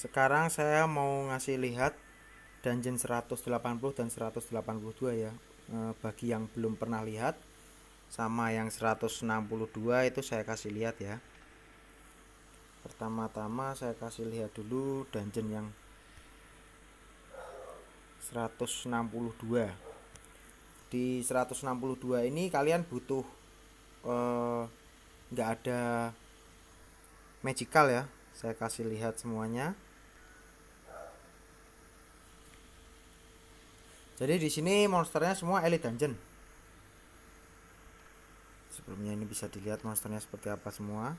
Sekarang saya mau ngasih lihat dungeon 180 dan 182 ya. Eh, bagi yang belum pernah lihat sama yang 162 itu saya kasih lihat ya. Pertama-tama saya kasih lihat dulu dungeon yang 162. Di 162 ini kalian butuh eh, nggak ada magical ya. Saya kasih lihat semuanya Jadi di sini monsternya semua elite dungeon. Sebelumnya ini bisa dilihat monsternya seperti apa semua.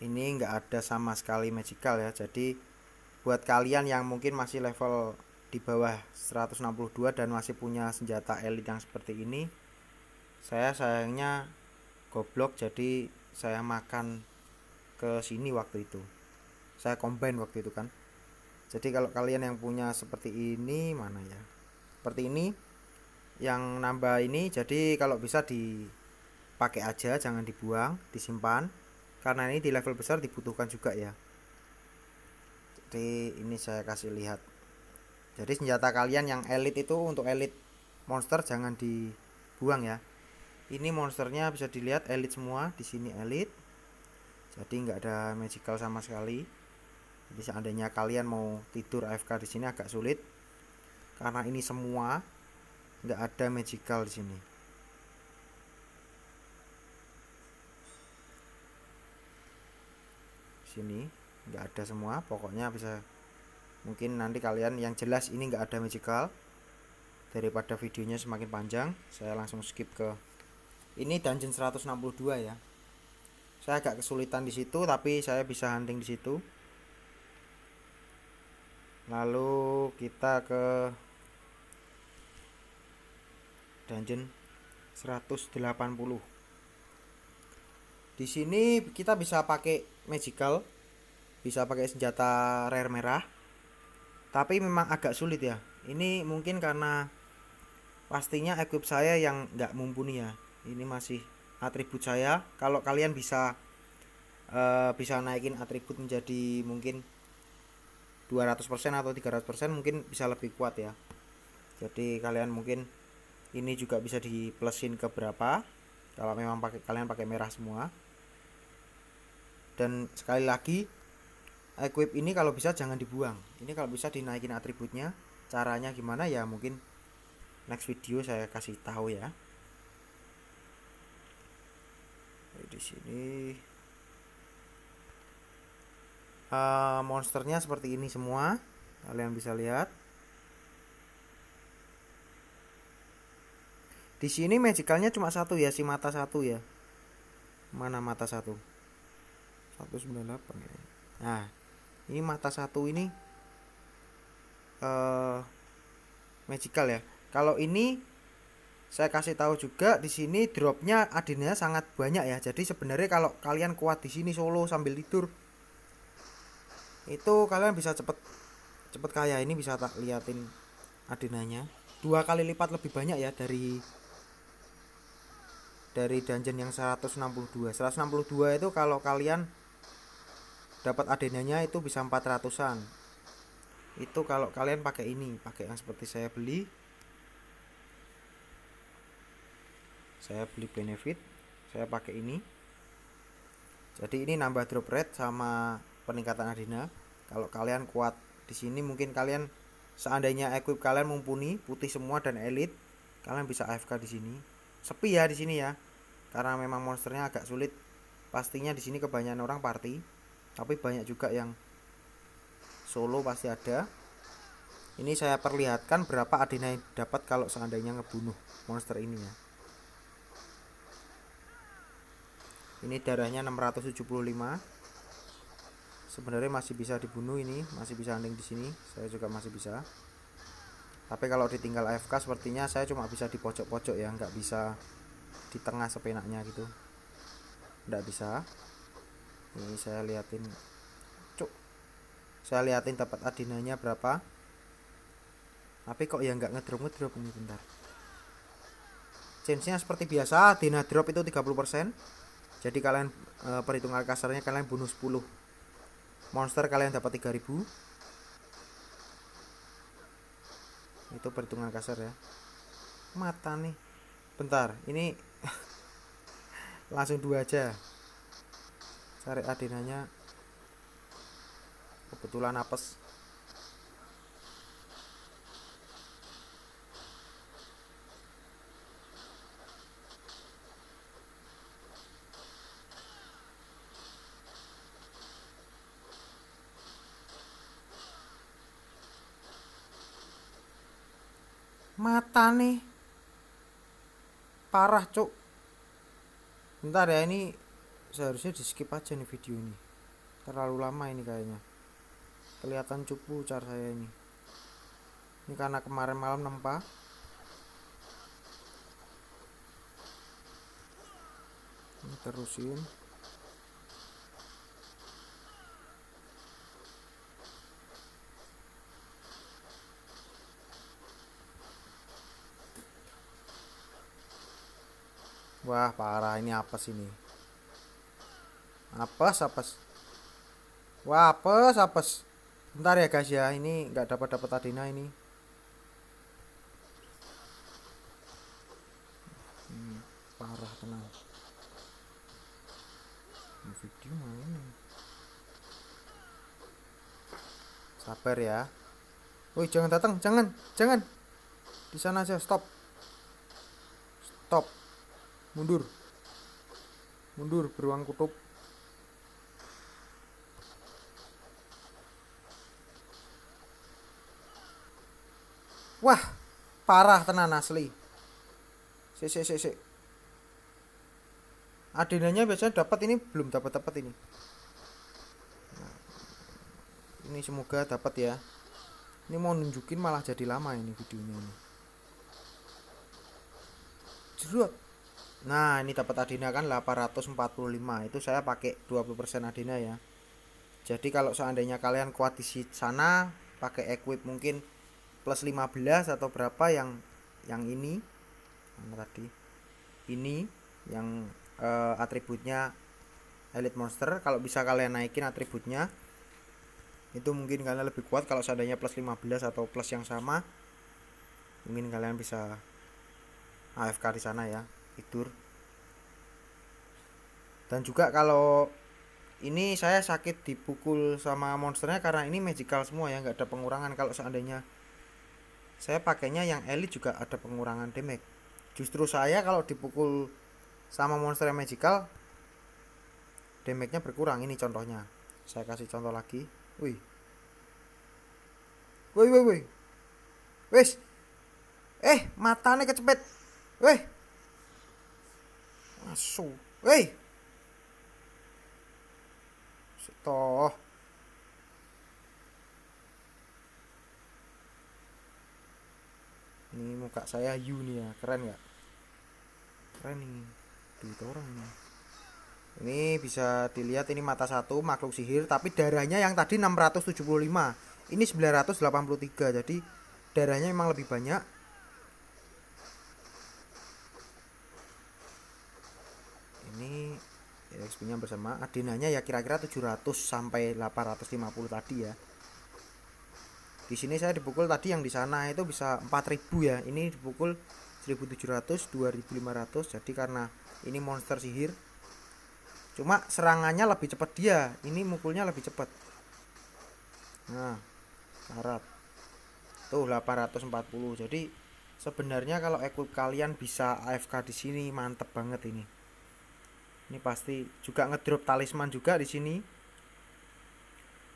Ini nggak ada sama sekali magical ya. Jadi buat kalian yang mungkin masih level di bawah 162 dan masih punya senjata elite yang seperti ini, saya sayangnya goblok jadi saya makan ke sini waktu itu. Saya combine waktu itu kan jadi kalau kalian yang punya seperti ini mana ya seperti ini yang nambah ini jadi kalau bisa dipakai aja jangan dibuang disimpan karena ini di level besar dibutuhkan juga ya jadi ini saya kasih lihat jadi senjata kalian yang elit itu untuk elit monster jangan dibuang ya ini monsternya bisa dilihat elit semua di sini elit jadi nggak ada magical sama sekali jadi seandainya kalian mau tidur AFK di sini agak sulit karena ini semua nggak ada magical di sini. Sini nggak ada semua, pokoknya bisa mungkin nanti kalian yang jelas ini nggak ada magical daripada videonya semakin panjang saya langsung skip ke ini dungeon 162 ya saya agak kesulitan di situ tapi saya bisa hunting di situ lalu kita ke dungeon 180 di sini kita bisa pakai magical bisa pakai senjata rare merah tapi memang agak sulit ya ini mungkin karena pastinya equip saya yang nggak mumpuni ya ini masih atribut saya kalau kalian bisa uh, bisa naikin atribut menjadi mungkin 200% atau 300% mungkin bisa lebih kuat ya jadi kalian mungkin ini juga bisa di plusin ke berapa kalau memang pakai kalian pakai merah semua dan sekali lagi equip ini kalau bisa jangan dibuang ini kalau bisa dinaikin atributnya caranya gimana ya mungkin next video saya kasih tahu ya di sini uh, monsternya seperti ini semua kalian bisa lihat di sini magicalnya cuma satu ya si mata satu ya mana mata satu 198 ya. nah ini mata satu ini uh, magical ya kalau ini saya kasih tahu juga di sini dropnya adinnya sangat banyak ya jadi sebenarnya kalau kalian kuat di sini solo sambil tidur itu kalian bisa cepet cepet kaya ini bisa tak liatin adenanya dua kali lipat lebih banyak ya dari dari dungeon yang 162 162 itu kalau kalian dapat adenanya itu bisa 400an itu kalau kalian pakai ini pakai yang seperti saya beli saya beli benefit saya pakai ini jadi ini nambah drop rate sama peningkatan adina kalau kalian kuat di sini mungkin kalian seandainya equip kalian mumpuni putih semua dan elit kalian bisa AFK di sini sepi ya di sini ya karena memang monsternya agak sulit pastinya di sini kebanyakan orang party tapi banyak juga yang solo pasti ada ini saya perlihatkan berapa adina yang dapat kalau seandainya ngebunuh monster ini ya ini darahnya 675 sebenarnya masih bisa dibunuh ini masih bisa hunting di sini saya juga masih bisa tapi kalau ditinggal AFK sepertinya saya cuma bisa di pojok-pojok ya nggak bisa di tengah sepenaknya gitu nggak bisa ini saya liatin cuk saya liatin tempat adinanya berapa tapi kok ya nggak ngedrop ngedrop ini bentar chance seperti biasa adina drop itu 30% jadi kalian e, perhitungan kasarnya kalian bunuh 10 monster kalian dapat 3000 itu perhitungan kasar ya mata nih bentar ini langsung dua aja cari adenanya kebetulan apes mata nih parah cuk bentar ya ini seharusnya di skip aja nih video ini terlalu lama ini kayaknya kelihatan cupu cara saya ini ini karena kemarin malam nempah. ini terusin Wah parah ini apa sih ini? Apes apes. Wah apes apes. Bentar ya guys ya, ini nggak dapat dapat adina ini. Hmm, parah tenang. Video main. Sabar ya. Woi jangan datang, jangan, jangan. Di sana aja, stop mundur mundur beruang kutub wah parah tenan asli si si si si adenanya biasanya dapat ini belum dapat dapat ini nah, ini semoga dapat ya ini mau nunjukin malah jadi lama ini videonya ini jeruk Nah, ini dapat Adina kan 845. Itu saya pakai 20% Adina ya. Jadi kalau seandainya kalian kuat di sana pakai equip mungkin plus 15 atau berapa yang yang ini yang tadi? Ini yang uh, atributnya Elite Monster kalau bisa kalian naikin atributnya itu mungkin kalian lebih kuat kalau seandainya plus 15 atau plus yang sama mungkin kalian bisa AFK di sana ya tidur dan juga kalau ini saya sakit dipukul sama monsternya karena ini magical semua ya nggak ada pengurangan kalau seandainya saya pakainya yang elite juga ada pengurangan damage justru saya kalau dipukul sama monster yang magical damage-nya berkurang ini contohnya saya kasih contoh lagi wih wih wih wih wih eh matanya kecepet wih Asu. hei Sito. Ini muka saya Yuni ya, keren ya. Keren nih. Duit orang nih. Ini bisa dilihat ini mata satu makhluk sihir tapi darahnya yang tadi 675. Ini 983 jadi darahnya memang lebih banyak ini XP nya bersama adinanya ya kira-kira 700 sampai 850 tadi ya di sini saya dipukul tadi yang di sana itu bisa 4000 ya ini dipukul 1700 2500 jadi karena ini monster sihir cuma serangannya lebih cepat dia ini mukulnya lebih cepat nah harap tuh 840 jadi sebenarnya kalau ekul kalian bisa AFK di sini mantep banget ini ini pasti juga ngedrop talisman juga di sini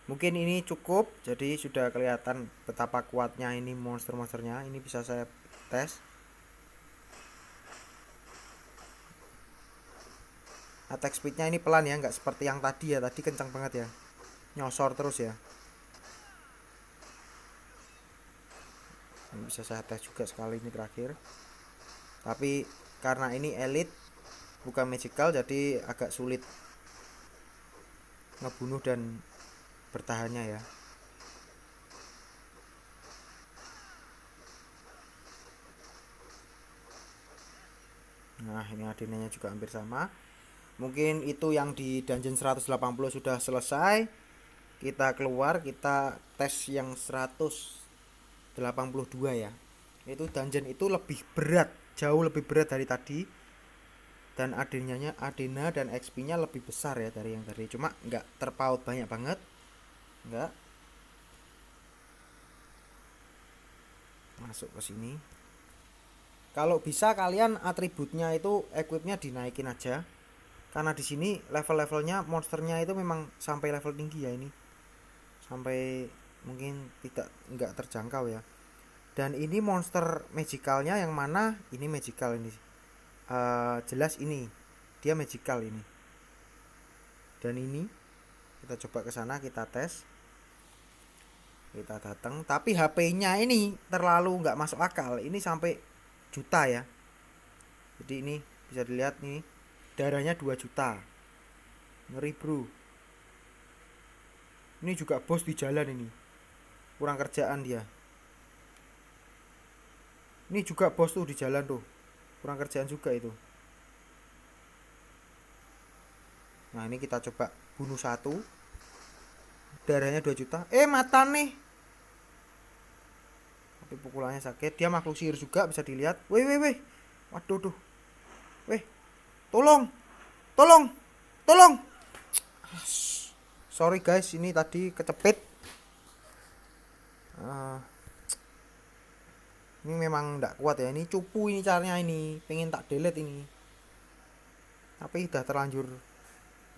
mungkin ini cukup jadi sudah kelihatan betapa kuatnya ini monster-monsternya ini bisa saya tes attack speednya ini pelan ya nggak seperti yang tadi ya tadi kencang banget ya nyosor terus ya ini bisa saya tes juga sekali ini terakhir tapi karena ini elite bukan magical jadi agak sulit ngebunuh dan bertahannya ya Nah ini adinanya juga hampir sama Mungkin itu yang di dungeon 180 sudah selesai Kita keluar kita tes yang 182 ya Itu dungeon itu lebih berat Jauh lebih berat dari tadi dan adenanya adena dan xp-nya lebih besar ya dari yang tadi cuma nggak terpaut banyak banget nggak masuk ke sini kalau bisa kalian atributnya itu equipnya dinaikin aja karena di sini level-levelnya monsternya itu memang sampai level tinggi ya ini sampai mungkin tidak nggak terjangkau ya dan ini monster magicalnya yang mana ini magical ini Eh, jelas ini dia magical ini dan ini kita coba ke sana kita tes kita datang tapi HP-nya ini terlalu nggak masuk akal ini sampai juta ya jadi ini bisa dilihat nih darahnya 2 juta ngeri bro ini juga bos di jalan ini kurang kerjaan dia ini juga bos tuh di jalan tuh kurang kerjaan juga itu nah ini kita coba bunuh satu darahnya 2 juta eh mata nih tapi pukulannya sakit dia makhluk sihir juga bisa dilihat weh weh weh waduh tuh. weh tolong tolong tolong sorry guys ini tadi kecepit uh, ini memang tidak kuat ya ini cupu ini caranya ini pengen tak delete ini tapi sudah terlanjur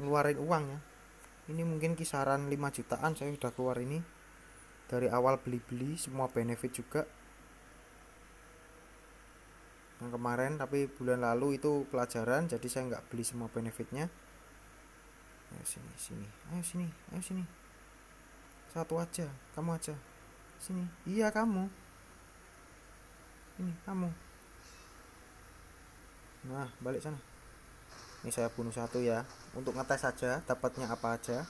ngeluarin uang ya ini mungkin kisaran 5 jutaan saya sudah keluar ini dari awal beli-beli semua benefit juga yang kemarin tapi bulan lalu itu pelajaran jadi saya nggak beli semua benefitnya ayo sini sini ayo sini ayo sini satu aja kamu aja sini iya kamu ini kamu. Nah, balik sana. Ini saya bunuh satu ya. Untuk ngetes saja dapatnya apa aja.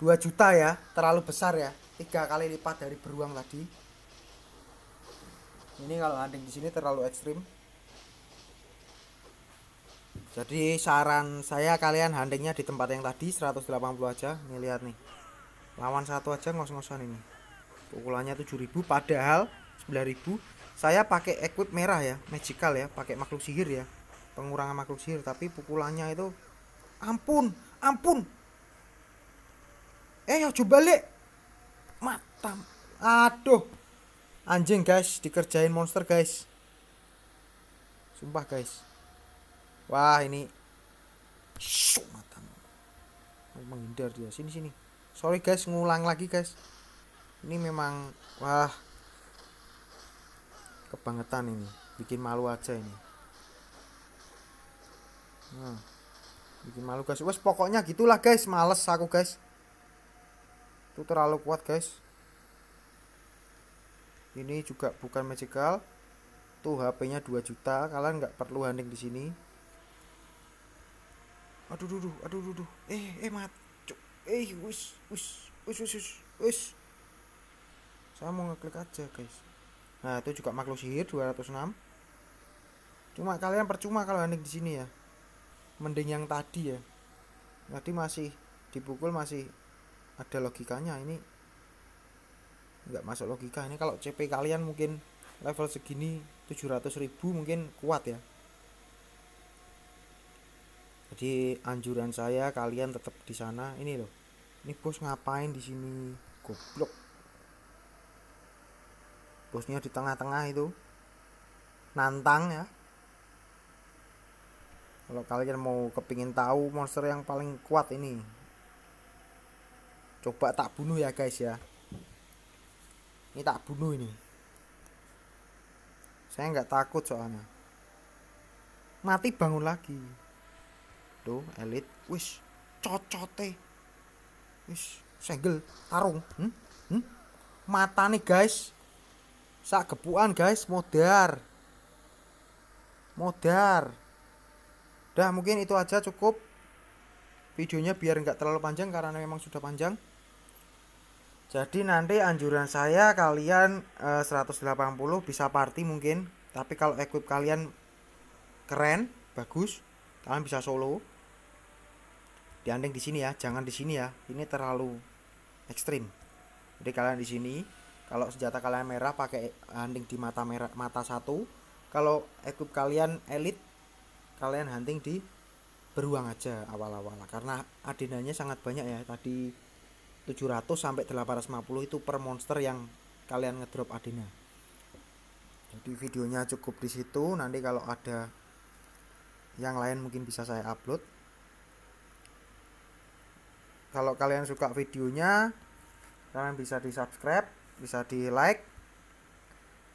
2 juta ya, terlalu besar ya. Tiga kali lipat dari beruang tadi. Ini kalau hunting di sini terlalu ekstrim. Jadi saran saya kalian huntingnya di tempat yang tadi 180 aja. Nih lihat nih. Lawan satu aja ngos-ngosan ini. Pukulannya 7000 padahal 9000 saya pakai equip merah ya magical ya pakai makhluk sihir ya pengurangan makhluk sihir tapi pukulannya itu ampun ampun eh ya coba balik matam aduh anjing guys dikerjain monster guys sumpah guys wah ini Shoo, matam menghindar dia sini sini sorry guys ngulang lagi guys ini memang wah kebangetan ini bikin malu aja ini nah, bikin malu guys wes pokoknya gitulah guys males aku guys itu terlalu kuat guys ini juga bukan magical tuh HP-nya 2 juta kalian nggak perlu hunting di sini aduh duduh aduh duduh eh eh mat eh us us us us us saya mau ngeklik aja guys Nah, itu juga makhluk sihir 206. Cuma kalian percuma kalau hunting di sini ya. Mending yang tadi ya. Tadi masih dipukul masih ada logikanya ini nggak masuk logika ini kalau CP kalian mungkin level segini 700.000 mungkin kuat ya jadi anjuran saya kalian tetap di sana ini loh ini bos ngapain di sini goblok bosnya di tengah-tengah itu nantang ya kalau kalian mau kepingin tahu monster yang paling kuat ini coba tak bunuh ya guys ya ini tak bunuh ini saya nggak takut soalnya mati bangun lagi tuh elit wish cocote wish segel tarung hmm? Hmm? mata nih guys sak gepuan guys modar modar udah mungkin itu aja cukup videonya biar nggak terlalu panjang karena memang sudah panjang jadi nanti anjuran saya kalian e, eh, 180 bisa party mungkin tapi kalau equip kalian keren bagus kalian bisa solo diandeng di sini ya jangan di sini ya ini terlalu ekstrim jadi kalian di sini kalau senjata kalian merah pakai hunting di mata merah mata satu. Kalau equip kalian elit kalian hunting di beruang aja awal-awal karena adinanya sangat banyak ya tadi 700 sampai 850 itu per monster yang kalian ngedrop adina jadi videonya cukup di situ nanti kalau ada yang lain mungkin bisa saya upload kalau kalian suka videonya kalian bisa di subscribe bisa di like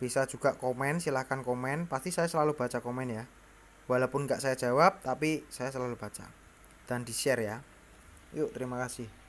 bisa juga komen silahkan komen pasti saya selalu baca komen ya walaupun nggak saya jawab tapi saya selalu baca dan di share ya yuk terima kasih